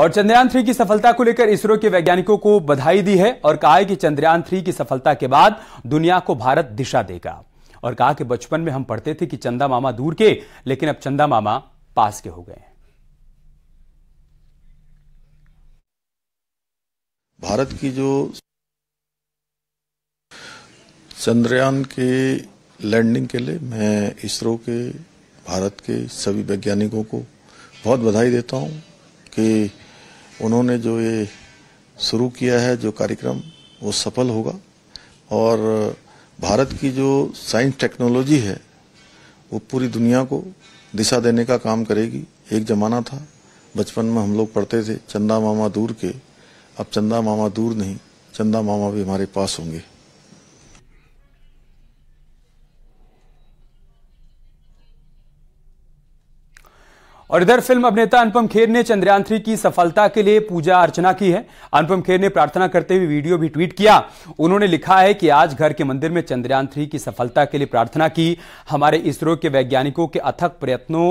और चंद्रयान थ्री की सफलता को लेकर इसरो के वैज्ञानिकों को बधाई दी है और कहा है कि चंद्रयान थ्री की सफलता के बाद दुनिया को भारत दिशा देगा और कहा कि बचपन में हम पढ़ते थे कि चंदा मामा दूर के लेकिन अब चंदा मामा पास के हो गए हैं भारत की जो चंद्रयान के लैंडिंग के लिए मैं इसरो के भारत के सभी वैज्ञानिकों को बहुत बधाई देता हूं कि उन्होंने जो ये शुरू किया है जो कार्यक्रम वो सफल होगा और भारत की जो साइंस टेक्नोलॉजी है वो पूरी दुनिया को दिशा देने का काम करेगी एक ज़माना था बचपन में हम लोग पढ़ते थे चंदा मामा दूर के अब चंदा मामा दूर नहीं चंदा मामा भी हमारे पास होंगे और इधर फिल्म अभिनेता अनुपम खेर ने चंद्रयान थ्री की सफलता के लिए पूजा अर्चना की है अनुपम खेर ने प्रार्थना करते हुए वीडियो भी ट्वीट किया उन्होंने लिखा है कि आज घर के मंदिर में चंद्रयान थ्री की सफलता के लिए प्रार्थना की हमारे इसरो के वैज्ञानिकों के अथक प्रयत्नों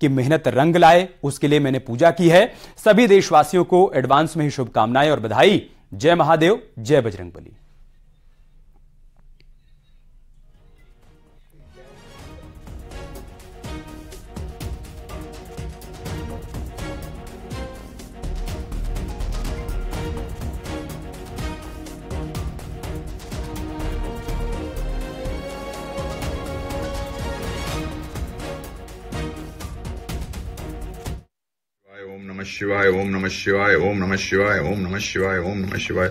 की मेहनत रंग लाए उसके लिए मैंने पूजा की है सभी देशवासियों को एडवांस में ही शुभकामनाएं और बधाई जय महादेव जय बजरंग ओम नमः शिवाय ओम नमः शिवाय ओम नमः शिवाय ओम नमः शिवाय ओम नमः शिवाय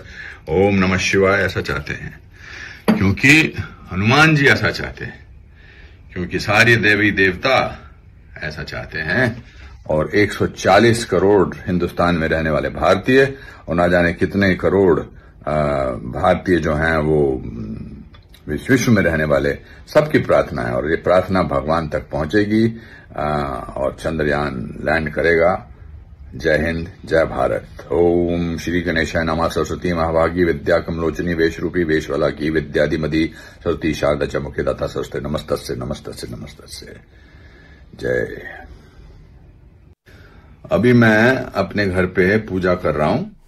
ओम नमः शिवाय ऐसा चाहते हैं क्योंकि हनुमान जी ऐसा चाहते हैं क्योंकि सारे देवी देवता ऐसा चाहते हैं और 140 करोड़ हिंदुस्तान में रहने वाले भारतीय और ना जाने कितने करोड़ भारतीय जो हैं वो हम्म, विश्व में रहने वाले सबकी प्रार्थना है और ये प्रार्थना भगवान तक पहुंचेगी और चंद्रयान लैंड करेगा जय हिंद जय भारत ओम श्री गणेशाय नमा सरस्वती महाभागी विद्या कमलोचनी वेश रूपी वेशवाला की विद्याधिमदी सरस्वती शारदा च मुख्य दाता सरस्ते नमस्त से नमस्त से नमस्त जय अभी मैं अपने घर पे पूजा कर रहा हूं